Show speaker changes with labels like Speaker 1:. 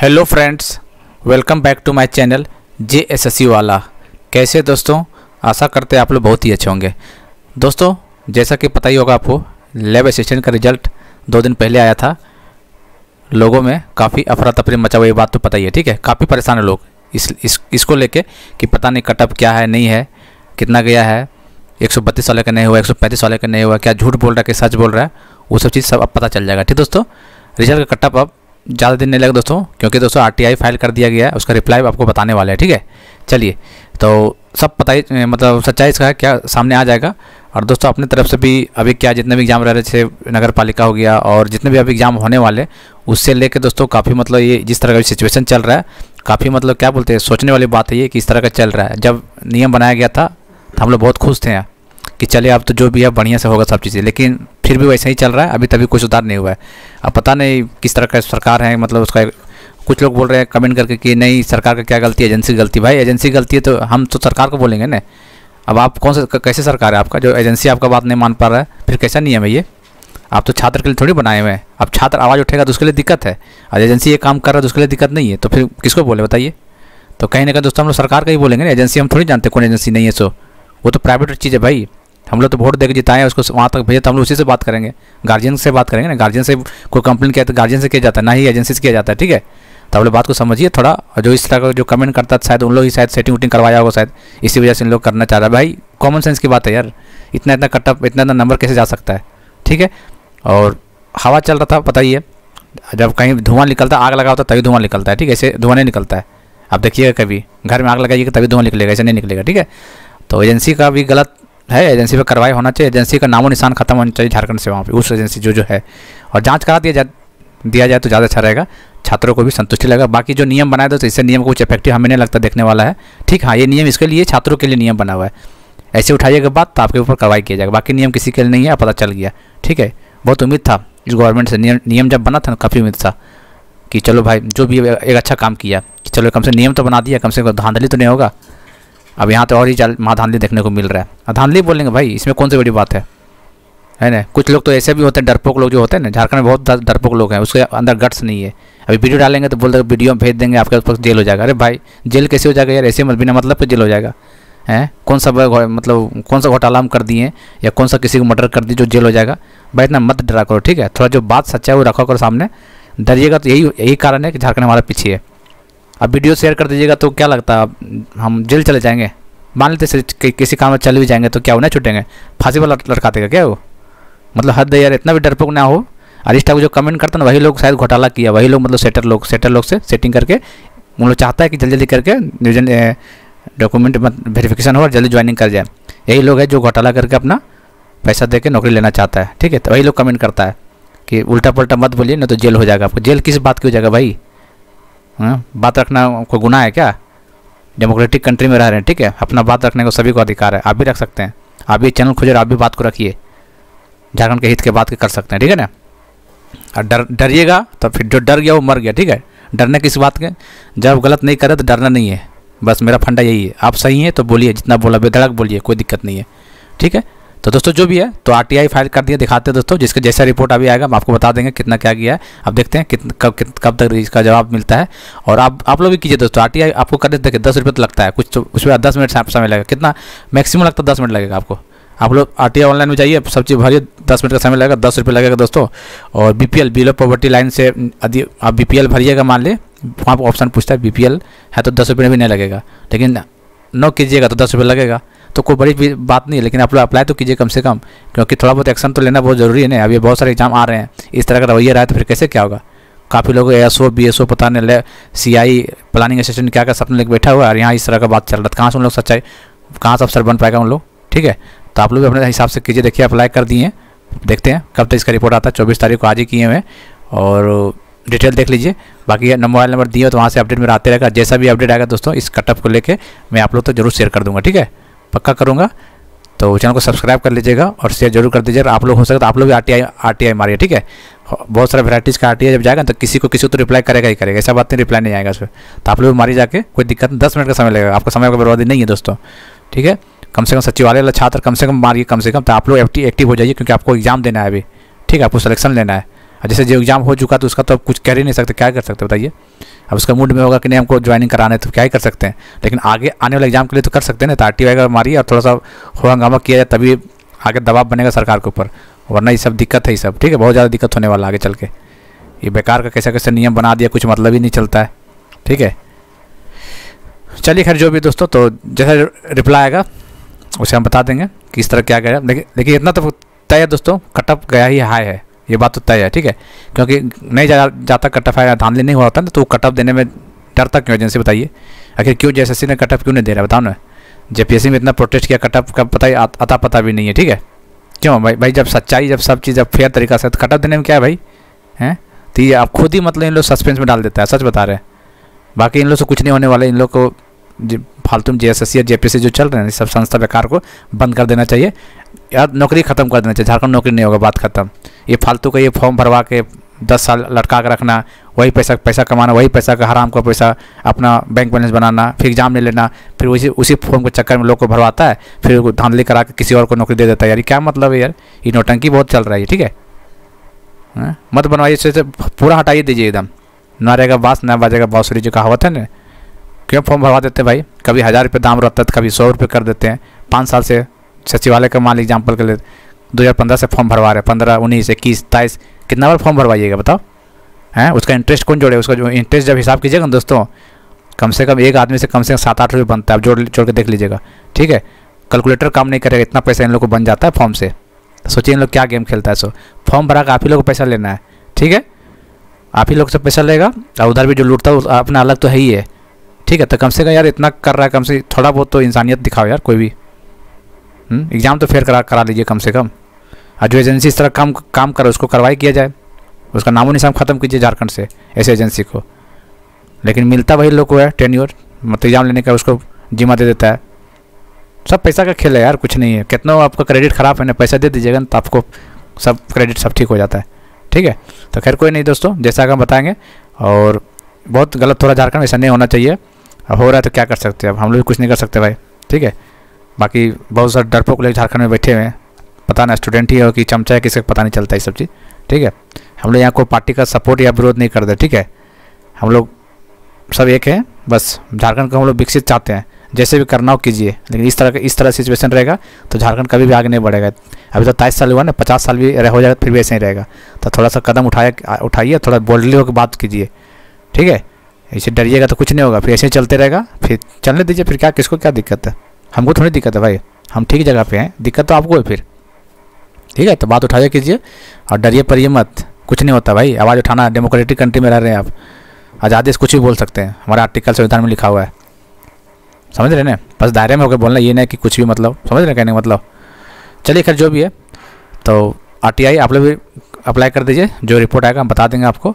Speaker 1: Hello friends welcome back to my channel J S S वाला कैसे दोस्तों आशा करते हैं आप लोग बहुत ही अच्छे होंगे दोस्तों जैसा कि पता ही होगा आपको लेब असिस्टेंट का रिजल्ट दो दिन पहले आया था लोगों में काफ़ी अफरा तफरी मचा हुआ ये बात तो पता ही है ठीक है काफ़ी परेशान है लोग इस, इस इसको लेके कि पता नहीं कटअप क्या है नहीं है कितना गया है एक सौ बत्तीस वाले का नहीं हुआ एक सौ पैंतीस वाले का नहीं हुआ क्या झूठ बोल रहा है कि सच बोल रहा है वो सब चीज़ सब अब पता चल जाएगा ठीक दोस्तों रिजल्ट का कटअप अब ज़्यादा दिन नहीं लगा दोस्तों क्योंकि दोस्तों आर फाइल कर दिया गया है उसका रिप्लाई आपको बताने वाला है ठीक है चलिए तो सब पता ही मतलब सच्चाई इसका क्या सामने आ जाएगा और दोस्तों अपने तरफ से भी अभी क्या जितने भी एग्ज़ाम रह रहे थे नगर पालिका हो गया और जितने भी अभी एग्ज़ाम होने वाले उससे लेकर दोस्तों काफ़ी मतलब ये जिस तरह का सिचुएशन चल रहा है काफ़ी मतलब क्या बोलते हैं सोचने वाली बात है ये कि इस तरह का चल रहा है जब नियम बनाया गया था तो हम लोग बहुत खुश थे कि चले अब तो जो भी है बढ़िया से होगा सब चीज़ें लेकिन फिर भी वैसा ही चल रहा है अभी तभी कुछ सुधार नहीं हुआ है अब पता नहीं किस तरह का सरकार है मतलब उसका कुछ लोग बोल रहे हैं कमेंट करके कि नहीं सरकार का क्या गलती है एजेंसी गलती भाई एजेंसी गलती है तो हम तो सरकार को बोलेंगे ना अब आप कौन सा कैसे सरकार है आपका जो एजेंसी आपका बात नहीं मान पा रहा है फिर कैसा नियम है ये आप तो छात्र के लिए थोड़ी बनाए हुए हैं अब छात्र आवाज़ उठेगा तो उसके लिए दिक्कत है और एजेंसी ये काम कर रहा है तो उसके लिए दिक्कत नहीं है तो फिर किसको बोले बताइए तो कहीं ना कहीं दोस्तों हम लोग सरकार का ही बोलेंगे ना एजेंसी हम थोड़ी जानते कौन एजेंसी नहीं है सो वो तो प्राइवेट चीज़ है भाई हम लोग तो वोट देकर जिताए उसको वहाँ तक भेजे तो हम लोग उसी से बात करेंगे गार्जियन से बात करेंगे ना गार्जियन से कोई कंप्लेन किया तो गार्जियन से किया जाता है ना ही एजेंसी से किया जाता है ठीक है तो आप लोग बात को समझिए थोड़ा और जो इस तरह का जो कमेंट करता है शायद उन लोग ही शायद सेटिंग वटिंग करवाया होगा शायद इसी वजह से इन लोग करना चाह रहा भाई कॉमन सेंस की बात है यार इतना इतना कटअप इतना इतना नंबर कैसे जा सकता है ठीक है और हवा चल रहा था पता ही है जब कहीं धुआं निकलता आग लगा होता तो तभी धुआं निकलता है ठीक है ऐसे धुआं नहीं निकलता है आप देखिएगा कभी घर में आग लगाइएगा तभी धुआं निकलेगा ऐसे नहीं निकलेगा ठीक है तो एजेंसी का भी गलत है एजेंसी पर कार्रवाई होना चाहिए एजेंसी का नामो निशान खत्म होना चाहिए झारखंड से वहाँ पर उस एजेंसी जो जो है और जाँच करा दिया जाए दिया जाए तो ज़्यादा अच्छा रहेगा छात्रों को भी संतुष्टि लगेगा बाकी जो नियम बनाए तो इससे नियम को कुछ इफेक्टिव हमें नहीं लगता देखने वाला है ठीक हाँ ये नियम इसके लिए छात्रों के लिए नियम बना हुआ है ऐसे उठाइएगा बात तो आपके ऊपर कार्रवाई किया जाएगा बाकी नियम किसी के लिए नहीं है पता चल गया ठीक है बहुत उम्मीद था इस गवर्नमेंट से नियम नियम जब बना था ना काफ़ी उम्मीद था कि चलो भाई जो भी एक अच्छा काम किया कि चलो कम से नियम तो बना दिया कम से कम तो धांधली तो नहीं होगा अब यहाँ तो और ही चाल माँ देखने को मिल रहा है धानली बोलेंगे भाई इसमें कौन सी बड़ी बात है है ना कुछ लोग तो ऐसे भी होते हैं डरपोक लोग जो होते हैं ना झारखंड में बहुत डरपोक लोग हैं उसके अंदर गट्स नहीं है अभी वीडियो डालेंगे तो बोल रहे वीडियो में भेज देंगे आपके पास जेल हो जाएगा अरे भाई जेल कैसे हो जाएगा यार ऐसे बिना मतलब पे जेल हो जाएगा हैं कौन सा मतलब कौन सा घोटाला हम कर दिए या कौन सा किसी को मर्डर कर दिए जो जेल हो जाएगा भाई इतना मत डरा करो ठीक है थोड़ा जो बात सच्चा है वो रखा करो सामने डरिएगा तो यही यही कारण है कि झारखंड हमारा पीछे है आप वीडियो शेयर कर दीजिएगा तो क्या लगता है हम जेल चले जाएंगे मान लेते कि, किसी काम में चले भी जाएंगे तो क्या उन्हें छूटेंगे फांसी वाला लड़का देगा क्या वो मतलब हद यार इतना भी डरपोक ना हो इस टाइप जो कमेंट करता ना वही लोग शायद घोटाला किया वही लोग मतलब सेटर लोग सेटर लोग से सेटिंग करके उन लोग चाहता है कि जल्दी जल्दी करके न्यूजन डॉक्यूमेंट वेरिफिकेशन हो और जल्दी ज्वाइनिंग कर जाए यही लोग है जो घोटाला करके अपना पैसा दे नौकरी लेना चाहता है ठीक है तो वही लोग कमेंट करता है कि उल्टा पुलटा मत बोलिए ना तो जेल हो जाएगा आपको जेल किस बात की हो जाएगा भाई हाँ? बात रखना कोई गुना है क्या डेमोक्रेटिक कंट्री में रह रहे हैं ठीक है अपना बात रखने को सभी को अधिकार है आप भी रख सकते हैं आप भी चैनल खोजे आप भी बात को रखिए झारखंड के हित के बात कर सकते हैं ठीक है ना और डर डरिएगा तो फिर जो डर गया वो मर गया ठीक है डरने किस बात के जब गलत नहीं करे तो डरना नहीं है बस मेरा फंडा यही है आप सही हैं तो बोलिए जितना बोला बेधड़क बोलिए कोई दिक्कत नहीं है ठीक है तो दोस्तों जो भी है तो आर फाइल कर दिया दिखाते हैं दोस्तों जिसका जैसा रिपोर्ट अभी आएगा हम आपको बता देंगे कितना क्या गया है आप देखते हैं कितना कब कब तक इसका जवाब मिलता है और आप आप लोग भी कीजिए दोस्तों आर आपको करने देखिए दस रुपये तो लगता है कुछ तो उसमें दस मिनट समय लगेगा कितना मैक्सिमम लगता है दस मिनट लगेगा आपको आप लोग आर ऑनलाइन में जाइए सब चीज़ भरिए दस मिनट का समय लगेगा दस रुपये लगेगा दोस्तों और B P L below poverty line से यदि आप बी पी एल भरिएगा मान ले वहाँ पर ऑप्शन पूछता है बी पी एल है तो दस रुपये भी नहीं लगेगा लेकिन नौ कीजिएगा तो दस रुपये लगेगा तो कोई बड़ी बात नहीं है लेकिन आप लोग अप्लाई तो कीजिए कम से कम क्योंकि थोड़ा बहुत एक्शन तो लेना बहुत ज़रूरी है ना अभी बहुत सारे एग्जाम आ रहे हैं इस तरह का रवैया रहा है तो फिर कैसे क्या होगा काफ़ी लोग S O B S O पता नहीं सी आई प्लानिंग असिस्टेंट क्या क्या सपने लेकर बैठा हुआ है और यहाँ इस तरह का बात चल रहा है तो कहाँ से उन लोग सच्चाई कहाँ से अफसर बन पाएगा उन लोग ठीक है तो आप लोग भी अपने हिसाब से कीजिए देखिए अप्लाई कर दिए देखते हैं कब तक इसका रिपोर्ट आता है चौबीस तारीख को आज ही किए हुए और डिटेल देख लीजिए बाकी मोबाइल नंबर दिए तो वहाँ से अपडेट मेरा आते रहेगा जैसा भी अपडेट आएगा दोस्तों इस कटअप को लेकर मैं आप लोग तो जरूर शेयर कर दूँगा ठीक है पक्का करूँगा तो चैनल को सब्सक्राइब कर लीजिएगा और शेयर जरूर कर दीजिएगा आप लोग हो सकता है आप लोग भी R T I R T मारिए ठीक है बहुत सारे वैराइटीज़ का आर टी आई जब जाएगा तो किसी को किसी को तो रिप्लाई करेगा ही करेगा ऐसा बात नहीं रिप्लाई नहीं आएगा पर तो आप लोग भी मारी जाके कोई दिक्कत नहीं दस मिनट का समय लगेगा आपका समय का बर्बादी नहीं है दोस्तों ठीक है कम से कम सचिवालय वाला छात्र कम से कम मारिए कम से कम तो आप लोग एक्टिव हो जाइए क्योंकि आपको एग्जाम देना है अभी ठीक है आपको सलेक्शन लेना है जैसे जो एग्ज़ाम हो चुका तो उसका तो आप कुछ कर ही नहीं सकते क्या कर सकते बताइए अब उसका मूड में होगा कि नहीं हमको ज्वाइनिंग कराना है तो क्या ही कर सकते हैं लेकिन आगे आने वाले एग्जाम के लिए तो कर सकते हैं ना तो आर टी अगर मारिए और थोड़ा सा हो हंगामा किया जाए तभी आगे दबाव बनेगा सरकार के ऊपर वरना ये सब दिक्कत है ये सब ठीक है बहुत ज़्यादा दिक्कत होने वाला आगे चल के ये बेकार का कैसा कैसे नियम बना दिया कुछ मतलब ही नहीं चलता है ठीक है चलिए खैर जो भी दोस्तों तो जैसा रिप्लाई आएगा उसे हम बता देंगे किस तरह क्या गया लेकिन लेकिन इतना तो तय है दोस्तों कटअप गया ही हाई है ये बात तो तय है ठीक है क्योंकि नहीं जा, जाता कट ऑफ आया धांधली नहीं हुआ होता ना तो कट ऑफ देने में डरता क्यों एजेंसी बताइए आखिर क्यों जे ने कट ऑफ क्यों नहीं दे रहा बताओ ना जे में इतना प्रोटेस्ट किया कट ऑफ का पता ही अता पता भी नहीं है ठीक है क्यों भाई भाई जब सच्चाई जब सब चीज़ जब फेयर तरीका से कट तो ऑफ देने में क्या है भाई हैं तो ये आप खुद ही मतलब इन लोग सस्पेंस में डाल देता है सच बता रहे हैं बाकी इन लोग से कुछ नहीं होने वाले इन लोग को फालतू में जे या जेपीसी जो चल रहे हैं सब संस्था बेकार को बंद कर देना चाहिए यार नौकरी ख़त्म कर देना चाहिए झारखंड नौकरी नहीं होगा बात ख़त्म ये फालतू का ये फॉर्म भरवा के दस साल लटका के रखना वही पैसा पैसा कमाना वही पैसा का हराम का पैसा अपना बैंक बैलेंस बनाना फिर एग्ज़ाम नहीं लेना फिर उसी उसी फॉर्म के चक्कर में लोग को भरवाता है फिर धांधली करा के किसी और को नौकरी दे देता है यार क्या मतलब है यार ये नोटंकी बहुत चल रहा है ठीक है हाँ? मत बनवाइए इससे पूरा हटाइए दीजिए एकदम ना रहेगा बास ना बाजेगा बाँसुरी जो कहावत है ना क्यों फॉर्म भरवा देते हैं भाई कभी हज़ार रुपये दाम रहता है कभी सौ रुपये कर देते हैं पाँच साल से सचिवालय का मान एग्जाम्पल के लिए दो हज़ार पंद्रह से फॉर्म भरवा रहे हैं पंद्रह उन्नीस इक्कीस तेईस कितना बार फॉर्म भरवाइएगा बताओ हैं उसका इंटरेस्ट कौन जोड़े उसका जो इंटरेस्ट जब हिसाब कीजिएगा ना दोस्तों कम से कम एक आदमी से कम से कम सात आठ रुपये बनता है आप जोड़ जोड़ के देख लीजिएगा ठीक है कैलकुलेटर काम नहीं करेगा इतना पैसा इन लोग को बन जाता है फॉर्म से सोचिए इन लोग क्या गेम खेलता है सो फॉर्म भरा कर आप ही लोग को पैसा लेना है ठीक है आप ही लोग से पैसा लेगा और उधर भी जो लूटता है अपना अलग तो है ही है ठीक है तो कम से कम यार इतना कर रहा है कम से थोड़ा बहुत तो इंसानियत दिखाओ यार कोई भी एग्ज़ाम हम्म, तो फेयर करा करा लीजिए कम से कम और जो एजेंसी इस तरह काम काम करे उसको कार्रवाई किया जाए उसका नामो निशान ख़त्म कीजिए झारखंड से ऐसे एजेंसी को लेकिन मिलता वही लोग को है टेन्योर मतलब एग्ज़ाम लेने का उसको जिम्मा दे देता है सब पैसा का खेल है यार कुछ नहीं है कितना आपका क्रेडिट ख़राब है ना पैसा दे दीजिएगा तो आपको सब क्रेडिट सब ठीक हो जाता है ठीक है तो खैर कोई नहीं दोस्तों जैसा हम बताएंगे और बहुत गलत थोड़ा झारखंड ऐसा नहीं होना चाहिए अब हो रहा है तो क्या कर सकते हैं अब हम लोग कुछ नहीं कर सकते भाई ठीक है बाकी बहुत सारे डरपोक लोग झारखंड में बैठे हुए हैं पता ना स्टूडेंट ही हो कि चमचा है का पता नहीं चलता ये सब चीज़ ठीक है हम लोग यहाँ कोई पार्टी का सपोर्ट या विरोध नहीं करते ठीक है हम लोग सब एक हैं बस झारखंड को हम लोग विकसित चाहते हैं जैसे भी करना हो कीजिए लेकिन इस तरह का इस तरह सिचुएशन रहेगा तो झारखंड कभी भी आगे नहीं बढ़ेगा अभी तो तेईस साल हुआ ना पचास साल भी हो जाएगा फिर भी ऐसे ही रहेगा तो थोड़ा सा कदम उठाया उठाइए थोड़ा बोल्डली होकर बात कीजिए ठीक है ऐसे डरिएगा तो कुछ नहीं होगा फिर ऐसे चलते रहेगा फिर चलने दीजिए फिर क्या किसको क्या दिक्कत है हमको थोड़ी दिक्कत है भाई हम ठीक जगह पे हैं दिक्कत तो आपको है फिर ठीक है तो बात उठाया कीजिए और डरिए परिए मत कुछ नहीं होता भाई आवाज़ उठाना डेमोक्रेटिक कंट्री में रह रहे हैं आप आज़ादी से कुछ भी बोल सकते हैं हमारा आर्टिकल संविधान में लिखा हुआ है समझ रहे ना बस दायरे में होकर बोलना ये नहीं कि कुछ भी मतलब समझ रहे कहने का मतलब चलिए खैर जो भी है तो आर आप लोग भी अप्लाई कर दीजिए जो रिपोर्ट आएगा हम बता देंगे आपको